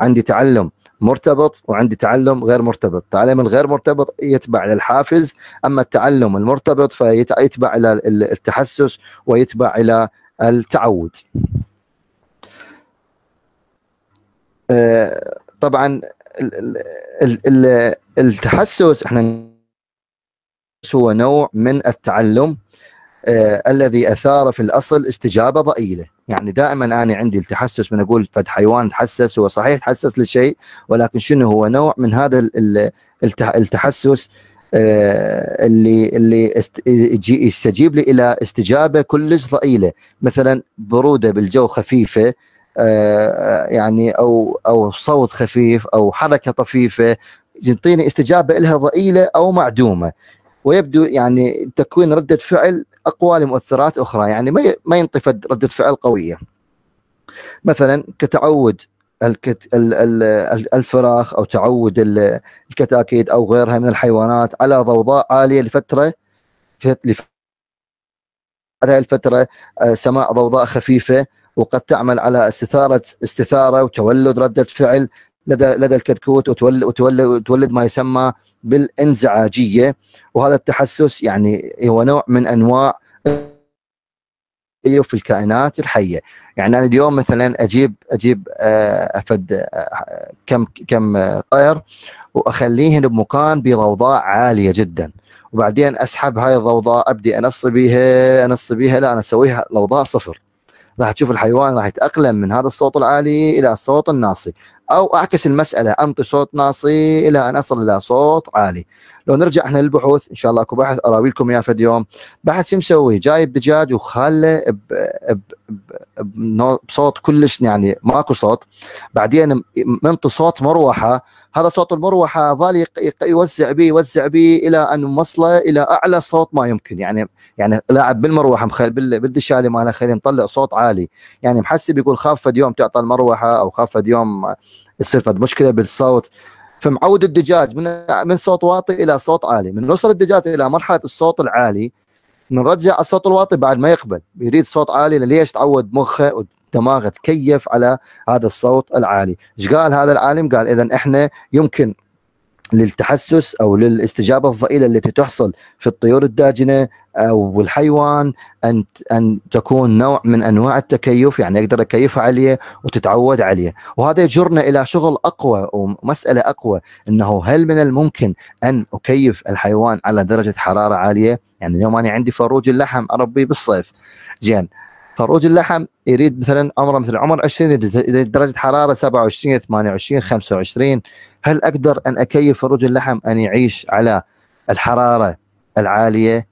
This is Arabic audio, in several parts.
عندي تعلم مرتبط وعندي تعلم غير مرتبط التعلم الغير مرتبط يتبع للحافز أما التعلم المرتبط فيتبع إلى التحسس ويتبع إلى التعود آه، طبعا التحسس احنا هو نوع من التعلم آه الذي اثار في الاصل استجابه ضئيله، يعني دائما انا عندي التحسس من اقول فد حيوان تحسس هو صحيح تحسس للشيء ولكن شنو هو نوع من هذا التحسس آه، اللي اللي يستجيب لي الى استجابه كلش ضئيله، مثلا بروده بالجو خفيفه آه، يعني او او صوت خفيف او حركه طفيفه يعطيني استجابه لها ضئيله او معدومه ويبدو يعني تكوين ردة فعل أقوى لمؤثرات أخرى يعني ما ينطفد ردة فعل قوية مثلا كتعود الفراخ أو تعود الكتاكيد أو غيرها من الحيوانات على ضوضاء عالية لفترة هذه الفترة آه، سماع ضوضاء خفيفة وقد تعمل على استثارة استثارة وتولد ردة فعل لدى لدى الكتكوت وتولد وتولد, وتولد ما يسمى بالانزعاجيه وهذا التحسس يعني هو نوع من انواع في الكائنات الحيه يعني انا اليوم مثلا اجيب اجيب آه، افد آه، كم كم آه، طير واخليهن بمكان بضوضاء عاليه جدا وبعدين اسحب هاي الضوضاء ابدي انص بيها انص بيها لا انا اسويها ضوضاء صفر راح تشوف الحيوان راح يتأقلم من هذا الصوت العالي إلى الصوت الناصي أو أعكس المسألة امطي صوت ناصي إلى أن أصل إلى صوت عالي لو نرجع احنا للبحوث ان شاء الله اكو بحث اراوي لكم اياه في اليوم بحث شو مسوي جايب دجاج وخاله بصوت كلش يعني ماكو صوت بعدين منطي صوت مروحه هذا صوت المروحه ظل يوزع به يوزع به الى ان وصله الى اعلى صوت ما يمكن يعني يعني لاعب بالمروحه مخيل بالدشالي ماله خلينا نطلع صوت عالي يعني محسب يقول خاف فد يوم تعطى المروحه او خاف فد يوم فد مشكله بالصوت فمعود الدجاج من من صوت واطي الى صوت عالي من نوصل الدجاج الى مرحله الصوت العالي نرجع الصوت الواطي بعد ما يقبل يريد صوت عالي ليش تعود مخه ودماغه تكيف على هذا الصوت العالي ايش قال هذا العالم قال اذا احنا يمكن للتحسس او للاستجابه الضئيله التي تحصل في الطيور الداجنه او الحيوان ان ان تكون نوع من انواع التكيف يعني اقدر اكيفها عليه وتتعود عليه وهذا يجرنا الى شغل اقوى ومساله اقوى انه هل من الممكن ان اكيف الحيوان على درجه حراره عاليه يعني اليوم انا عندي فروج اللحم اربيه بالصيف زين فروج اللحم يريد مثلا عمره مثل عمر 20 اذا درجه حراره 27 28 25 هل اقدر ان اكيف فروج اللحم ان يعيش على الحراره العاليه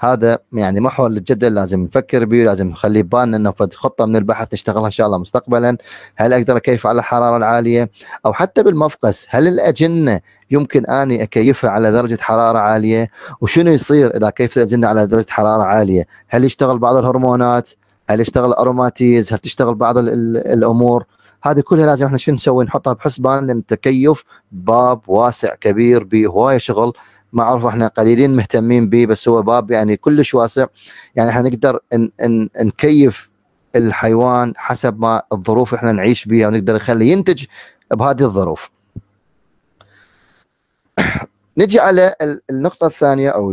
هذا يعني محور للجدل لازم نفكر به لازم نخلي بالنا انه في خطه من البحث نشتغلها ان شاء الله مستقبلا هل اقدر اكيف على الحراره العاليه او حتى بالمفقس هل الاجنه يمكن اني اكيفها على درجه حراره عاليه وشنو يصير اذا كيف الاجنه على درجه حراره عاليه هل يشتغل بعض الهرمونات هل يشتغل اروماتيز هل تشتغل بعض الـ الـ الامور هذه كلها لازم احنا شو نسوي نحطها بحسبان لان التكيف باب واسع كبير بهوايه شغل معروف احنا قليلين مهتمين به بس هو باب يعني كلش واسع يعني احنا نقدر ان ان نكيف الحيوان حسب ما الظروف احنا نعيش بها ونقدر نخليه ينتج بهذه الظروف نجي على النقطة الثانية أو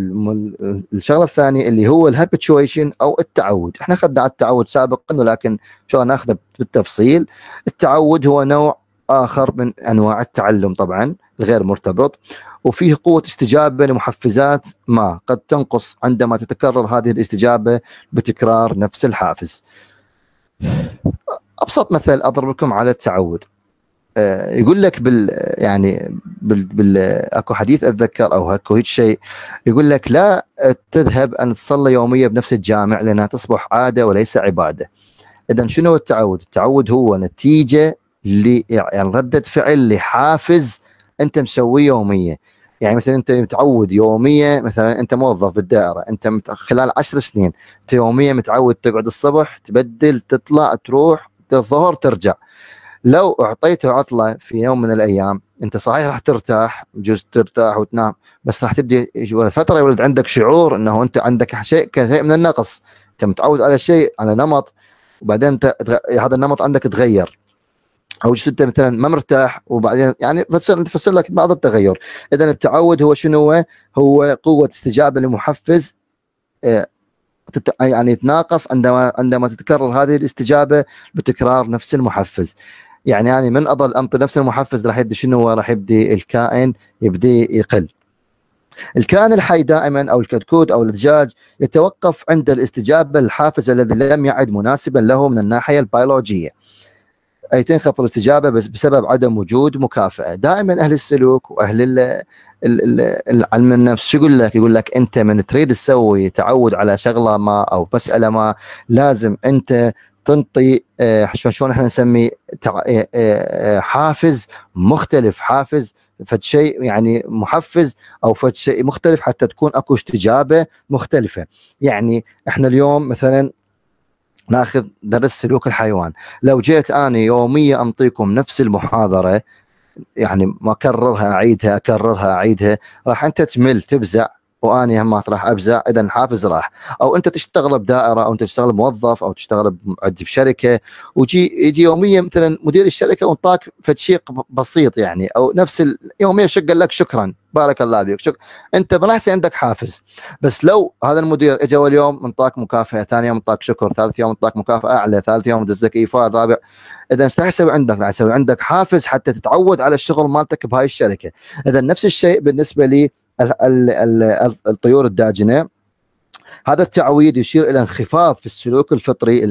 الشغلة الثانية اللي هو الهابتشويشن أو التعود، احنا أخذنا على التعود سابقا ولكن شلون ناخذه بالتفصيل، التعود هو نوع آخر من أنواع التعلم طبعا الغير مرتبط وفيه قوة استجابة لمحفزات ما قد تنقص عندما تتكرر هذه الاستجابة بتكرار نفس الحافز. أبسط مثل أضرب لكم على التعود، آه، يقول لك بال يعني بال, بال اكو حديث اتذكر او اكو هيك شيء يقول لك لا تذهب ان تصلي يوميا بنفس الجامع لانها تصبح عاده وليس عباده. اذا شنو التعود؟ التعود هو نتيجه ل يعني رده فعل لحافز انت مسويه يوميا. يعني مثلا انت متعود يوميا مثلا انت موظف بالدائره انت مت... خلال عشر سنين انت يوميا متعود تقعد الصبح تبدل تطلع تروح الظهر ترجع. لو اعطيته عطله في يوم من الايام انت صحيح راح ترتاح بجوز ترتاح وتنام بس راح تبدي ولد فتره يولد عندك شعور انه انت عندك شيء كشيء من النقص انت متعود على شيء على نمط وبعدين انت هذا النمط عندك تغير او انت مثلا ما مرتاح وبعدين يعني تفسر لك بعض التغير اذا التعود هو شنو هو قوه استجابه لمحفز آه، يعني يتناقص عندما عندما تتكرر هذه الاستجابه بتكرار نفس المحفز يعني انا يعني من اضل انطي نفس المحفز راح يبدي شنو راح يبدي الكائن يبدي يقل الكائن الحي دائما او الكتكوت او الدجاج يتوقف عند الاستجابه الحافز الذي لم يعد مناسبا له من الناحيه البيولوجيه اي تنخفض الاستجابه بسبب عدم وجود مكافاه، دائما اهل السلوك واهل علم النفس شو يقول لك؟ يقول لك انت من تريد تسوي تعود على شغله ما او مساله ما لازم انت تنطي آه، شلون احنا نسمي آه، آه، حافز مختلف حافز فد شيء يعني محفز او فد شيء مختلف حتى تكون اكو استجابه مختلفه يعني احنا اليوم مثلا ناخذ درس سلوك الحيوان لو جيت انا يوميا انطيكم نفس المحاضره يعني ما اكررها اعيدها اكررها اعيدها راح انت تمل تبزع واني هم راح ابزع اذا حافز راح او انت تشتغل بدائره او انت تشتغل موظف او تشتغل عندي بشركه ويجي يجي يوميا مثلا مدير الشركه وانطاك فتشيق بسيط يعني او نفس يوميا شق قال لك شكرا بارك الله فيك شك... انت ما راح عندك حافز بس لو هذا المدير اجى اول يوم انطاك مكافاه ثاني يوم انطاك شكر ثالث يوم انطاك مكافاه اعلى ثالث يوم دزك ايفاء رابع اذا ايش راح يسوي عندك راح يسوي عندك حافز حتى تتعود على الشغل مالتك بهاي الشركه اذا نفس الشيء بالنسبه لي الطيور الداجنه هذا التعويض يشير الى انخفاض في السلوك الفطري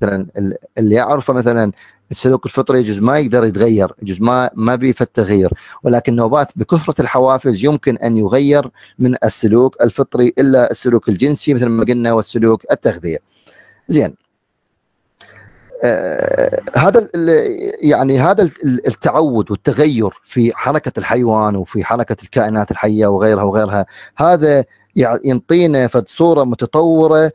مثلا اللي يعرفه مثلا السلوك الفطري يجوز ما يقدر يتغير يجوز ما ما بيفت التغيير ولكن نوبات بكثرة الحوافز يمكن أن يغير من السلوك الفطري إلا السلوك الجنسي مثل ما قلنا والسلوك التغذية زين آه، هذا يعني هذا التعود والتغير في حركه الحيوان وفي حركه الكائنات الحيه وغيرها وغيرها هذا ينطينا فد صوره متطوره آه،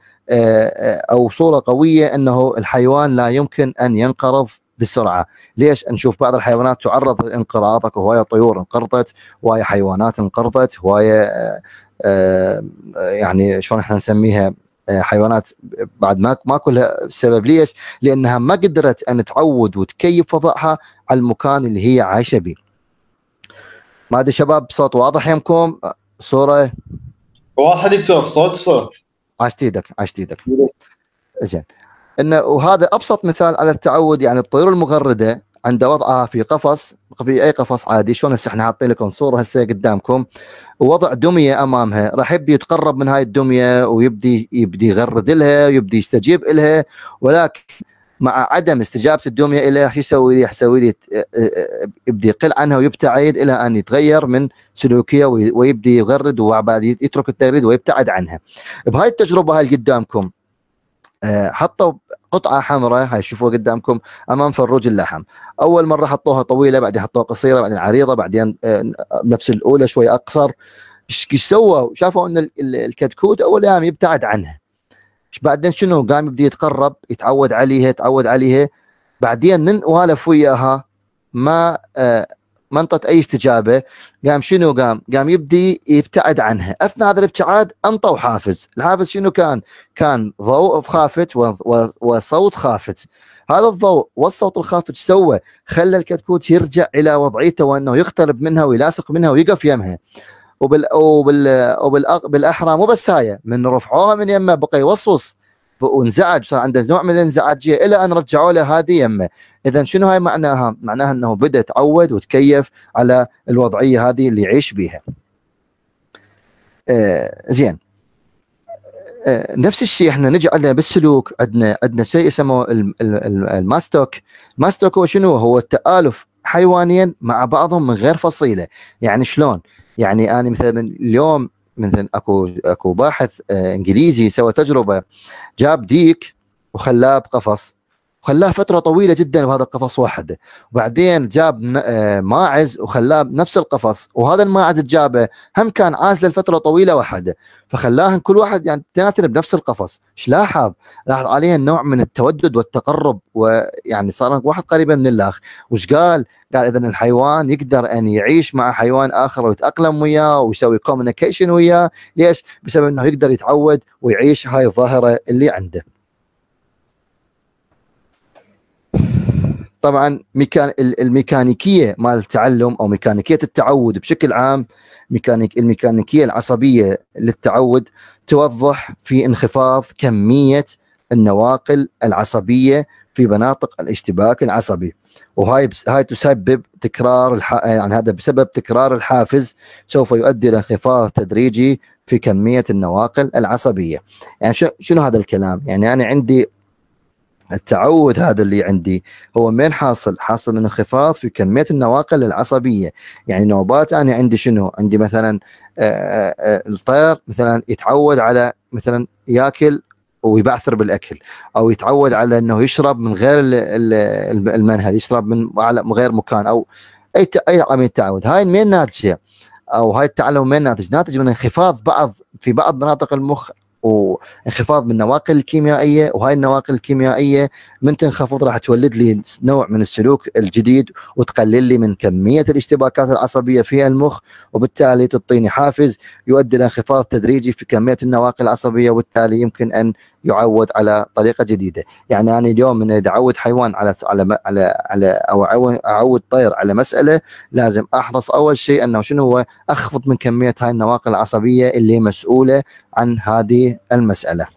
آه، او صوره قويه انه الحيوان لا يمكن ان ينقرض بسرعه، ليش نشوف بعض الحيوانات تعرض للانقراض، اكو هوايه طيور انقرضت، هوايه حيوانات انقرضت، هوايه يعني شلون احنا نسميها حيوانات بعد ما ما كلها سبب ليش؟ لانها ما قدرت ان تعود وتكيف وضعها على المكان اللي هي عايشه به. ما ادري شباب صوت واضح يمكم صوره واحد دكتور صوت صوت عشت ايدك عشت ايدك زين انه وهذا ابسط مثال على التعود يعني الطيور المغرده عند وضعها في قفص في اي قفص عادي شلون هسه احنا حاطين لكم صوره هسه قدامكم وضع دميه امامها راح يبدي يتقرب من هاي الدميه ويبدي يبدي يغرد لها ويبدي يستجيب لها ولكن مع عدم استجابه الدميه الى شو يسوي لي يسوي لي يبدي يقل عنها ويبتعد الى ان يتغير من سلوكيه ويبدي يغرد وبعد يترك التغريد ويبتعد عنها بهاي التجربه هاي قدامكم آه، حطوا قطعه حمراء هاي شوفوها قدامكم امام فروج اللحم اول مره حطوها طويله بعدين حطوها قصيره بعدين عريضه بعدين آه، نفس الاولى شوي اقصر ايش سووا شافوا ان الكتكوت اول ايام يبتعد عنها بعدين شنو قام يبدا يتقرب يتعود عليها يتعود عليها بعدين من والف وياها ما آه، منطقة اي استجابه قام شنو قام قام يبدي يبتعد عنها اثناء هذا الابتعاد انطوا حافز الحافز شنو كان كان ضوء خافت وصوت خافت هذا الضوء والصوت الخافت سوى خلى الكتكوت يرجع الى وضعيته وانه يقترب منها ويلاصق منها ويقف يمها وبال وبال وبالاحرى مو بس هاي من رفعوها من يمه بقى يوصوص وانزعج صار عنده نوع من الانزعاجيه الى ان رجعوا له هذه يمه اذا شنو هاي معناها معناها انه بدا تعود وتكيف على الوضعيه هذه اللي يعيش بها آه زين آه، نفس الشيء احنا نجي عندنا بالسلوك عندنا عندنا شيء يسموه الماستوك الماستوك هو شنو هو التآلف حيوانيا مع بعضهم من غير فصيله يعني شلون يعني انا مثلا اليوم مثلا اكو اكو باحث آه، انجليزي سوى تجربه جاب ديك وخلاه بقفص وخلاه فتره طويله جدا بهذا القفص وحده وبعدين جاب آه، ماعز وخلاه بنفس القفص وهذا الماعز جابه هم كان عازله لفتره طويله وحده فخلاهم كل واحد يعني اثنيناتهم بنفس القفص ايش لاحظ؟ لاحظ عليها نوع من التودد والتقرب ويعني صار واحد قريبا من الاخ وش قال؟ قال اذا الحيوان يقدر ان يعيش مع حيوان اخر ويتاقلم وياه ويسوي كوميونيكيشن وياه ليش؟ بسبب انه يقدر يتعود ويعيش هاي الظاهره اللي عنده طبعا ميكان الميكانيكيه مال التعلم او ميكانيكيه التعود بشكل عام ميكانيك الميكانيكيه العصبيه للتعود توضح في انخفاض كميه النواقل العصبيه في مناطق الاشتباك العصبي وهاي هاي تسبب تكرار الح... يعني هذا بسبب تكرار الحافز سوف يؤدي الى انخفاض تدريجي في كميه النواقل العصبيه يعني شنو هذا الكلام يعني انا عندي التعود هذا اللي عندي هو من حاصل حاصل من انخفاض في كميه النواقل العصبيه يعني نوبات انا عندي شنو عندي مثلا آه، آه، آه، الطير مثلا يتعود على مثلا ياكل ويبعثر بالاكل او يتعود على انه يشرب من غير المنهل يشرب من غير مكان او اي اي عمليه تعود هاي من ناتجه او هاي التعلم من ناتج ناتج من انخفاض بعض في بعض مناطق المخ وانخفاض من النواقل الكيميائيه وهاي النواقل الكيميائيه من تنخفض راح تولد لي نوع من السلوك الجديد وتقلل لي من كميه الاشتباكات العصبيه في المخ وبالتالي تعطيني حافز يؤدي لانخفاض تدريجي في كميه النواقل العصبيه وبالتالي يمكن ان يعود على طريقه جديده يعني انا اليوم من اذا اعود حيوان على على على, على او أعود طير على مساله لازم احرص اول شيء انه شنو هو اخفض من كميه هاي النواقل العصبيه اللي مسؤوله عن هذه المساله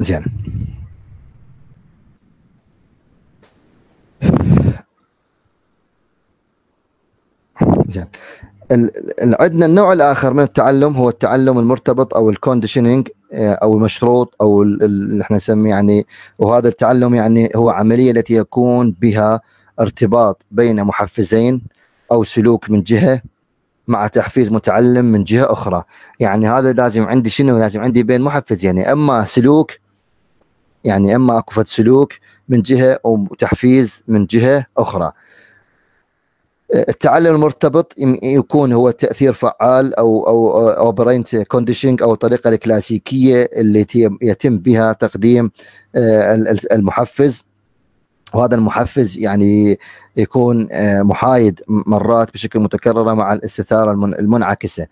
زين زين عندنا النوع الاخر من التعلم هو التعلم المرتبط او الكونديشننج آه، او المشروط او اللي احنا نسميه يعني وهذا التعلم يعني هو عمليه التي يكون بها ارتباط بين محفزين او سلوك من جهه مع تحفيز متعلم من جهه اخرى يعني هذا لازم عندي شنو لازم عندي بين محفز يعني اما سلوك يعني اما اكو سلوك من جهه او تحفيز من جهه اخرى التعلم المرتبط يكون هو تاثير فعال او او او كونديشنج او الطريقه الكلاسيكيه اللي يتم بها تقديم آه، المحفز وهذا المحفز يعني يكون آه، محايد مرات بشكل متكرره مع الاستثاره المنعكسه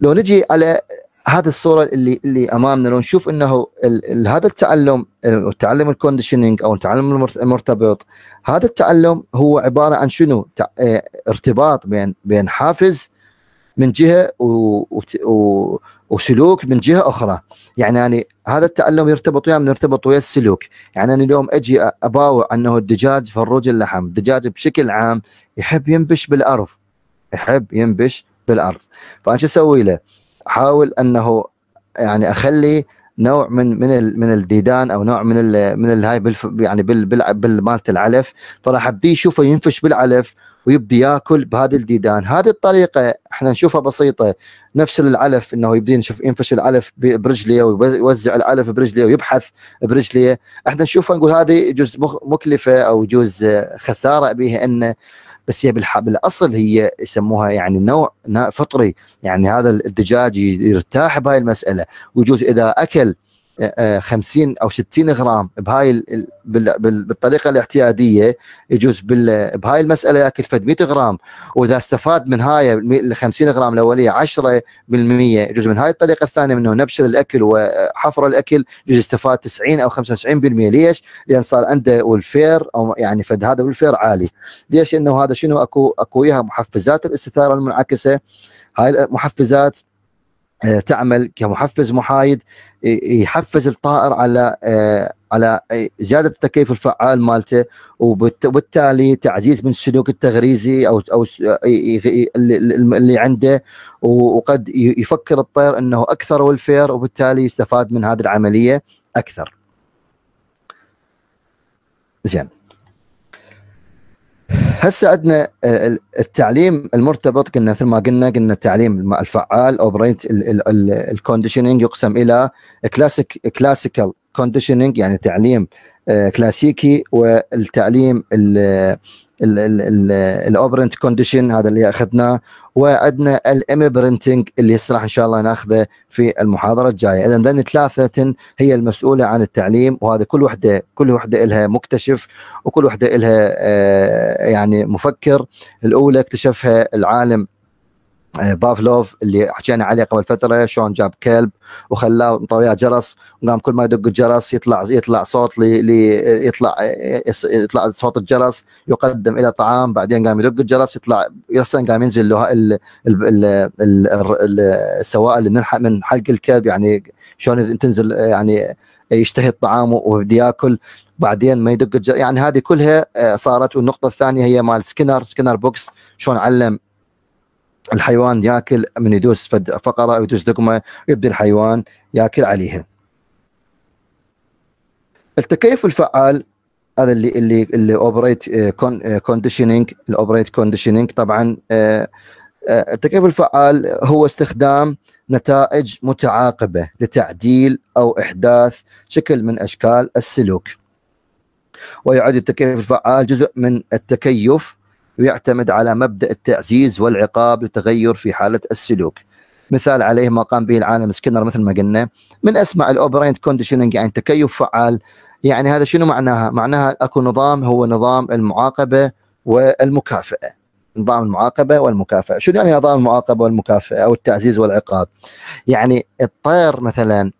لو نجي على هذه الصوره اللي اللي امامنا لو نشوف انه الـ الـ هذا التعلم التعلم الكونديشننج او التعلم المرتبط هذا التعلم هو عباره عن شنو؟ آه، ارتباط بين بين حافز من جهه و وسلوك من جهه اخرى، يعني أنا هذا التعلم يرتبط وياه يرتبط ويا السلوك، يعني انا اليوم اجي اباوع انه الدجاج فروج اللحم، الدجاج بشكل عام يحب ينبش بالارض يحب ينبش بالارض، فانا شو اسوي له؟ احاول انه يعني اخلي نوع من من من الديدان او نوع من الـ من الهاي يعني بال مالت العلف فراح ابدي يشوفه ينفش بالعلف ويبدي ياكل بهذه الديدان هذه الطريقه احنا نشوفها بسيطه نفس العلف انه يبدي نشوف ينفش العلف برجليه ويوزع العلف برجليه ويبحث برجليه احنا نشوفها نقول هذه جزء مكلفه او جزء خساره بها انه بس هي بالاصل هي يسموها يعني نوع فطري يعني هذا الدجاج يرتاح بهاي المساله ويجوز اذا اكل 50 آه، او 60 غرام بهاي بالطريقه الاعتياديه يجوز بهاي المساله ياكل فد 100 غرام واذا استفاد من هاي ال 50 غرام الاوليه 10% يجوز من هاي الطريقه الثانيه منه نبشر الاكل وحفر الاكل يجوز استفاد 90 او 95% ليش؟ لان صار عنده والفير او يعني فد هذا والفير عالي ليش؟ انه هذا شنو اكو اكو وياها محفزات الاستثاره المنعكسه هاي المحفزات آه، تعمل كمحفز محايد يحفز الطائر على آه، على آه، زياده التكيف الفعال مالته وبالتالي تعزيز من السلوك التغريزي او او آه، اللي عنده وقد يفكر الطير انه اكثر والفير وبالتالي يستفاد من هذه العمليه اكثر. زين. هسه عندنا آه، التعليم المرتبط قلنا مثل ما قلنا قلنا التعليم الفعال اوبريت الكونديشننج يقسم الى كلاسيك كلاسيكال كونديشننج يعني تعليم كلاسيكي آه، والتعليم الاوبرنت كونديشن هذا اللي اخذناه وعندنا الامبرنتنج اللي راح ان شاء الله ناخذه في المحاضره الجايه اذا ذن ثلاثه هي المسؤوله عن التعليم وهذا كل وحده كل وحده لها مكتشف وكل وحده لها آه، يعني مفكر الاولى اكتشفها العالم آه، بافلوف اللي حكينا عليه قبل فتره شلون جاب كلب وخلاه وياه جرس وقام كل ما يدق الجرس يطلع يطلع صوت لي, لي يطلع آه، يطلع صوت الجرس يقدم الى طعام بعدين قام يدق الجرس يطلع يرسن قام ينزل له ال ال ال السوائل من من حلق الكلب يعني شلون تنزل آه، يعني يشتهي الطعام وبده ياكل بعدين ما يدق الجرس يعني هذه كلها صارت والنقطه الثانيه هي مال سكينر سكينر بوكس شلون علم الحيوان ياكل من يدوس فقره او يدوس دقمه يبدا الحيوان ياكل عليها. التكيف الفعال هذا اللي اللي اللي اوبريت كونديشننج الاوبريت كونديشننج طبعا آه، آه، التكيف الفعال هو استخدام نتائج متعاقبه لتعديل او احداث شكل من اشكال السلوك. ويعد التكيف الفعال جزء من التكيف ويعتمد على مبدأ التعزيز والعقاب لتغير في حالة السلوك مثال عليه ما قام به العالم سكنر مثل ما قلنا من اسمع الاوبرينت كونديشننج يعني تكيف فعال يعني هذا شنو معناها؟ معناها اكو نظام هو نظام المعاقبه والمكافاه نظام المعاقبه والمكافاه، شنو يعني نظام المعاقبه والمكافاه او التعزيز والعقاب؟ يعني الطير مثلا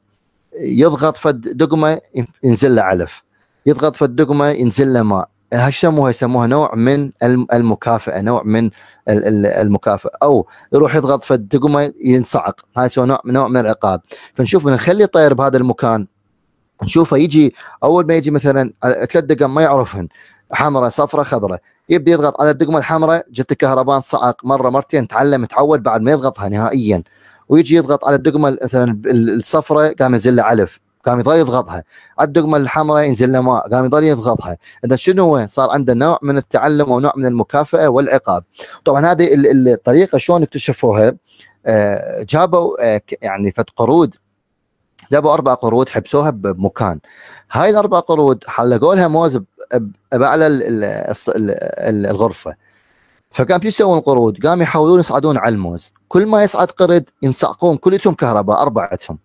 يضغط فد دقمه ينزل له علف، يضغط فد دقمه ينزل له ماء، هاش يسموها نوع من المكافأة نوع من المكافأة أو يروح يضغط فالدقمة ينصعق هذا هو نوع نوع من العقاب فنشوف نخلي الطير بهذا المكان نشوفه يجي أول ما يجي مثلا ثلاث دقم ما يعرفهن حمراء صفراء خضراء يبدا يضغط على الدقمه الحمراء جت الكهرباء صعق مره مرتين تعلم تعود بعد ما يضغطها نهائيا ويجي يضغط على الدقمه مثلا الصفراء قام ينزل له علف قام يظل يضغطها على الدقمه الحمراء ينزل له ماء قام يظل يضغطها اذا شنو هو صار عنده نوع من التعلم ونوع من المكافاه والعقاب طبعا هذه الطريقه شلون اكتشفوها آه، جابوا آه، يعني فد قرود جابوا اربع قرود حبسوها بمكان هاي الاربع قرود حلقوا لها موز باعلى الغرفه فقام شو يسوون القرود؟ قام يحاولون يصعدون على الموز، كل ما يصعد قرد ينسعقون كلتهم كهرباء اربعتهم.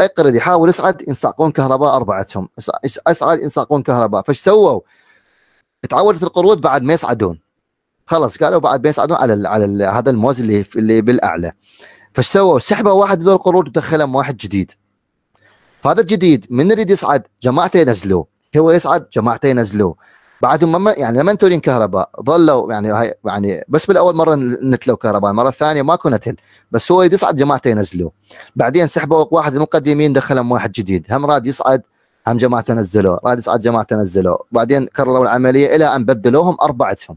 اقرد يحاول يصعد ينساقون كهرباء اربعتهم اصعد ينساقون كهرباء فايش سووا؟ تعودت القرود بعد ما يصعدون خلاص قالوا بعد ما يصعدون على الـ على الـ هذا الموز اللي اللي بالاعلى فايش سووا؟ سحبوا واحد من القرود ودخلهم واحد جديد فهذا الجديد من يريد يصعد جماعته ينزلوه هو يصعد جماعته ينزلوه بعدهم ما يعني لما تورين كهرباء ظلوا يعني هاي يعني بس بالاول مره نتلو كهرباء المره الثانيه ماكو نتل بس هو يصعد جماعته ينزلوه بعدين سحبوا واحد من القديمين دخلهم واحد جديد هم راد يصعد هم جماعته نزلوه راد يصعد جماعته نزلوه بعدين كرروا العمليه الى ان بدلوهم اربعتهم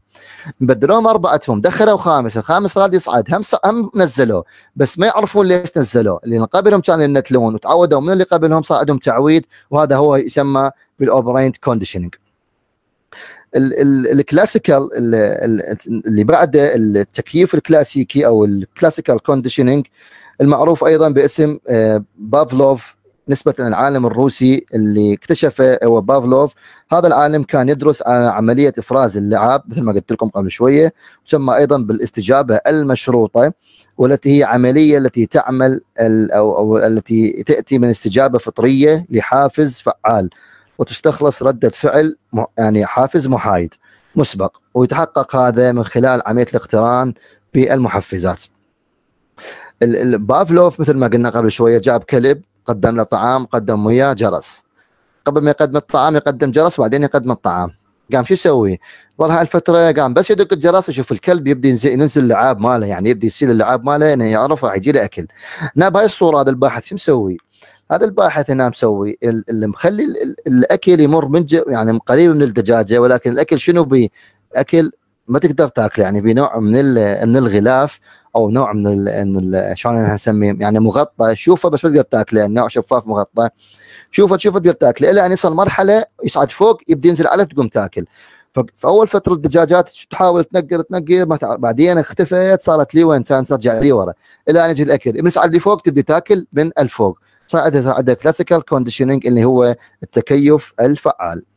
بدلوهم اربعتهم دخلوا خامس الخامس راد يصعد هم س... هم نزلوه بس ما يعرفون ليش نزلوه لان قبلهم كانوا ينتلون وتعودوا من اللي قبلهم صار عندهم تعويد وهذا هو يسمى بالاوبرينت كونديشننج الكلاسيكال اللي بعده التكييف الكلاسيكي او الكلاسيكال كونديشننج المعروف ايضا باسم آه، بافلوف نسبة للعالم الروسي اللي اكتشفه هو بافلوف هذا العالم كان يدرس عملية إفراز اللعاب مثل ما قلت لكم قبل شوية تسمى أيضا بالاستجابة المشروطة والتي هي عملية التي تعمل أو التي تأتي من استجابة فطرية لحافز فعال وتستخلص ردة فعل يعني حافز محايد مسبق ويتحقق هذا من خلال عملية الاقتران بالمحفزات بافلوف مثل ما قلنا قبل شوية جاب كلب قدم له طعام قدم وياه جرس قبل ما يقدم الطعام يقدم جرس وبعدين يقدم الطعام قام شو يسوي؟ ظل هاي الفترة قام بس يدق الجرس يشوف الكلب يبدي ينزل اللعاب ماله يعني يبدي يسيل اللعاب ماله انه يعرف راح يجي له اكل. نا بهاي الصورة هذا الباحث شو مسوي؟ هذا الباحث هنا مسوي اللي مخلي الاكل يمر من يعني قريب من الدجاجه ولكن الاكل شنو بي اكل ما تقدر تاكله يعني بنوع من من الغلاف او نوع من شلون نسميه يعني مغطى شوفه بس ما تقدر تاكله يعني نوع شفاف مغطى شوفه تشوفه تقدر تاكله الى ان يعني يصل مرحله يصعد فوق يبدا ينزل على تقوم تاكل فاول فتره الدجاجات تحاول تنقر تنقر ما تعرف بعدين اختفت صارت لي وين ترجع لي ورا الى ان يجي الاكل من يصعد لفوق تبدي تاكل من الفوق صار عندها كلاسيكال كونديشننج اللي هو التكيف الفعال